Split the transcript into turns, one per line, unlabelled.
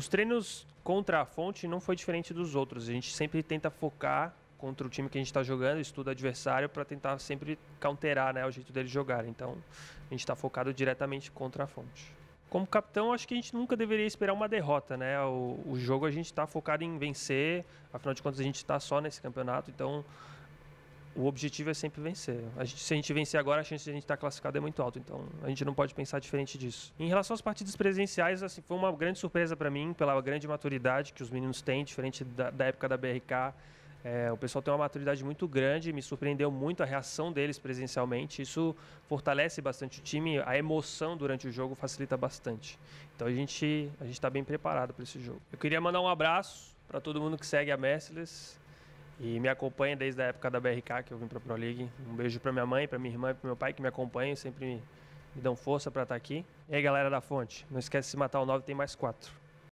Os treinos contra a fonte não foi diferente dos outros. A gente sempre tenta focar contra o time que a gente está jogando, estuda adversário para tentar sempre counterar né, o jeito dele jogar. Então a gente está focado diretamente contra a fonte. Como capitão, acho que a gente nunca deveria esperar uma derrota, né? O, o jogo a gente está focado em vencer, afinal de contas a gente está só nesse campeonato, então o objetivo é sempre vencer. A gente, se a gente vencer agora, a chance de a gente estar classificado é muito alta. Então, a gente não pode pensar diferente disso. Em relação às partidas presenciais, assim, foi uma grande surpresa para mim pela grande maturidade que os meninos têm, diferente da, da época da BRK. É, o pessoal tem uma maturidade muito grande, me surpreendeu muito a reação deles presencialmente. Isso fortalece bastante o time, a emoção durante o jogo facilita bastante. Então a gente a está bem preparado para esse jogo. Eu queria mandar um abraço para todo mundo que segue a Messless e me acompanha desde a época da BRK, que eu vim para a Pro League. Um beijo para minha mãe, para minha irmã e para meu pai, que me acompanham, sempre me, me dão força para estar tá aqui. E aí, galera da Fonte, não esquece de se matar o 9, tem mais quatro.